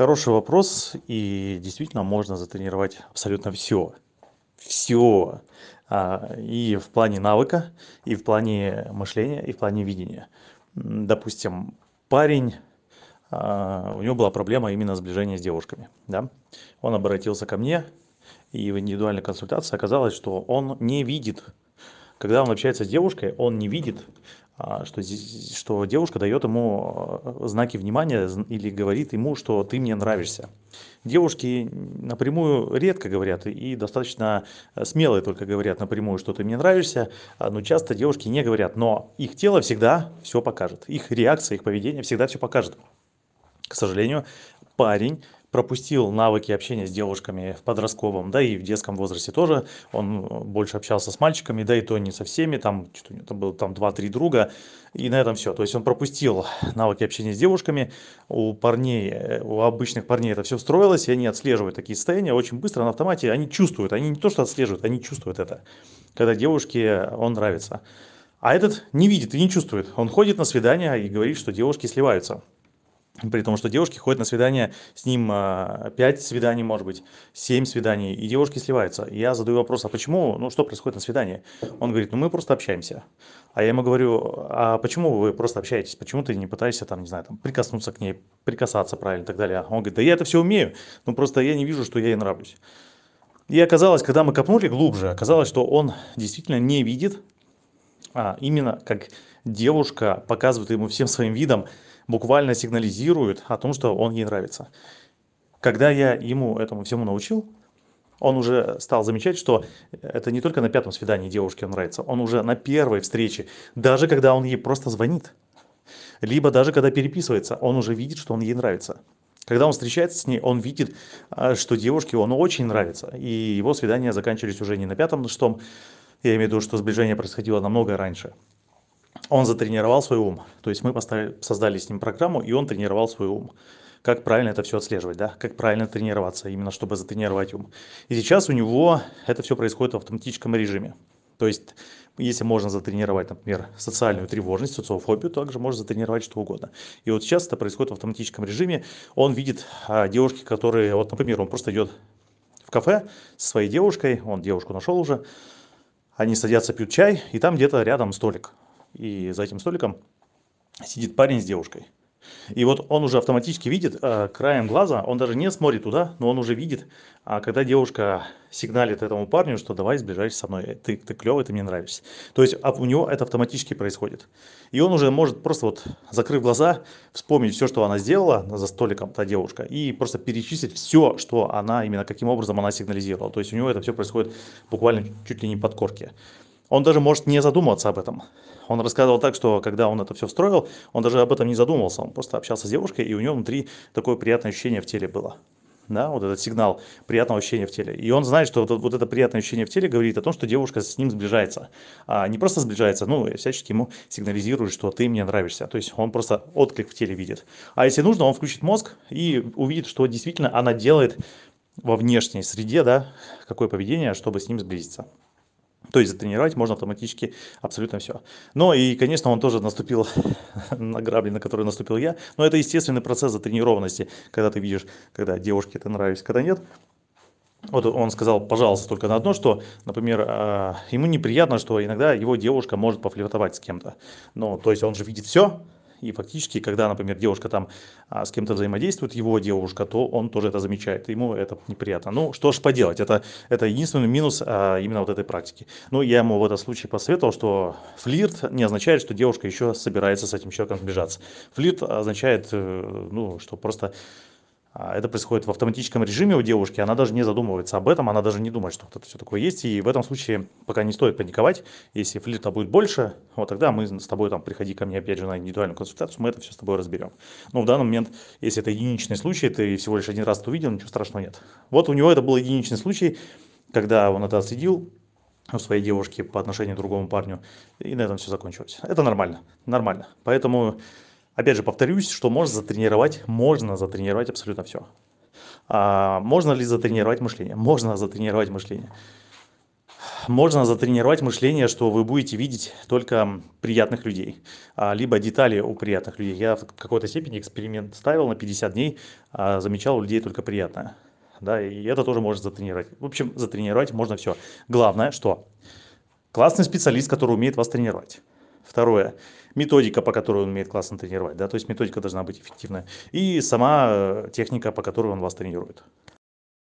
Хороший вопрос, и действительно можно затренировать абсолютно все. Все. А, и в плане навыка, и в плане мышления, и в плане видения. Допустим, парень, а, у него была проблема именно сближения с девушками. Да? Он обратился ко мне, и в индивидуальной консультации оказалось, что он не видит когда он общается с девушкой, он не видит, а, что, что девушка дает ему а, знаки внимания или говорит ему, что ты мне нравишься. Девушки напрямую редко говорят и достаточно а, смелые только говорят напрямую, что ты мне нравишься, но часто девушки не говорят, но их тело всегда все покажет, их реакция, их поведение всегда все покажет. К сожалению, парень пропустил навыки общения с девушками в подростковом, да и в детском возрасте тоже. Он э, больше общался с мальчиками, да и то не со всеми, там что-то у него там было там 2-3 друга, и на этом все. То есть он пропустил навыки общения с девушками, у парней, э, у обычных парней это все встроилось, и они отслеживают такие состояния очень быстро на автомате, они чувствуют, они не то что отслеживают, они чувствуют это, когда девушке э, он нравится. А этот не видит и не чувствует. Он ходит на свидания и говорит, что девушки сливаются. При том, что девушки ходят на свидание с ним 5 а, свиданий, может быть, 7 свиданий, и девушки сливаются. я задаю вопрос, а почему, ну что происходит на свидании? Он говорит, ну мы просто общаемся. А я ему говорю, а почему вы просто общаетесь? Почему ты не пытаешься там, не знаю, там, прикоснуться к ней, прикасаться правильно и так далее? Он говорит, да я это все умею, но ну, просто я не вижу, что я ей нравлюсь. И оказалось, когда мы копнули глубже, оказалось, что он действительно не видит а, именно как девушка показывает ему всем своим видом, буквально сигнализирует о том, что он ей нравится. Когда я ему этому всему научил, он уже стал замечать, что это не только на пятом свидании девушке он нравится, он уже на первой встрече, даже когда он ей просто звонит, либо даже когда переписывается, он уже видит, что он ей нравится. Когда он встречается с ней, он видит, а, что девушке он очень нравится, и его свидания заканчивались уже не на пятом на шестом, я имею в виду, что сближение происходило намного раньше. Он затренировал свой ум, то есть мы поставили, создали с ним программу, и он тренировал свой ум. Как правильно это все отслеживать, да? Как правильно тренироваться, именно чтобы затренировать ум. И сейчас у него это все происходит в автоматическом режиме. То есть, если можно затренировать, например, социальную тревожность, социофобию, также можно затренировать что угодно. И вот сейчас это происходит в автоматическом режиме. Он видит а, девушки, которые, вот, например, он просто идет в кафе со своей девушкой, он девушку нашел уже, они садятся, пьют чай, и там где-то рядом столик. И за этим столиком сидит парень с девушкой. И вот он уже автоматически видит э, краем глаза, он даже не смотрит туда, но он уже видит, а когда девушка сигналит этому парню, что давай сближайся со мной, ты, ты клевый, ты мне нравишься. То есть а у него это автоматически происходит. И он уже может просто вот, закрыв глаза, вспомнить все, что она сделала за столиком, та девушка, и просто перечислить все, что она, именно каким образом она сигнализировала. То есть у него это все происходит буквально чуть ли не под корки он даже может не задумываться об этом. Он рассказывал так, что когда он это все строил, он даже об этом не задумывался. Он просто общался с девушкой, и у него внутри такое приятное ощущение в теле было. Да, вот этот сигнал приятного ощущения в теле. И он знает, что вот, вот это приятное ощущение в теле говорит о том, что девушка с ним сближается. А не просто сближается, ну, всячески ему сигнализирует, что ты мне нравишься. То есть он просто отклик в теле видит. А если нужно, он включит мозг и увидит, что действительно она делает во внешней среде, да, какое поведение, чтобы с ним сблизиться. То есть затренировать можно автоматически абсолютно все. Но и, конечно, он тоже наступил на грабли, на которые наступил я. Но это естественный процесс затренированности, когда ты видишь, когда девушке это нравится, когда нет. Вот он сказал, пожалуйста, только на одно, что, например, а, ему неприятно, что иногда его девушка может пофлиртовать с кем-то. Ну, то есть он же видит все, и фактически, когда, например, девушка там а, с кем-то взаимодействует, его девушка, то он тоже это замечает, ему это неприятно. Ну, что ж поделать, это, это единственный минус а, именно вот этой практики. Ну, я ему в этом случае посоветовал, что флирт не означает, что девушка еще собирается с этим человеком сбежаться. Флирт означает, э, ну, что просто а, это происходит в автоматическом режиме у девушки, она даже не задумывается об этом, она даже не думает, что кто-то все такое есть, и в этом случае пока не стоит паниковать, если флирта будет больше, вот тогда мы с тобой там, приходи ко мне опять же на индивидуальную консультацию, мы это все с тобой разберем. Но в данный момент, если это единичный случай, ты всего лишь один раз это увидел, ничего страшного нет. Вот у него это был единичный случай, когда он это отследил, у своей девушки по отношению к другому парню, и на этом все закончилось. Это нормально, нормально. Поэтому Опять же, повторюсь, что можно затренировать, можно затренировать абсолютно все. А можно ли затренировать мышление? Можно затренировать мышление. Можно затренировать мышление, что вы будете видеть только приятных людей, а, либо детали у приятных людей. Я в какой-то степени эксперимент ставил на 50 дней, а, замечал у людей только приятное. Да, и это тоже можно затренировать. В общем, затренировать можно все. Главное, что классный специалист, который умеет вас тренировать. Второе. Методика, по которой он умеет классно тренировать, да, то есть методика должна быть эффективная. И сама э, техника, по которой он вас тренирует.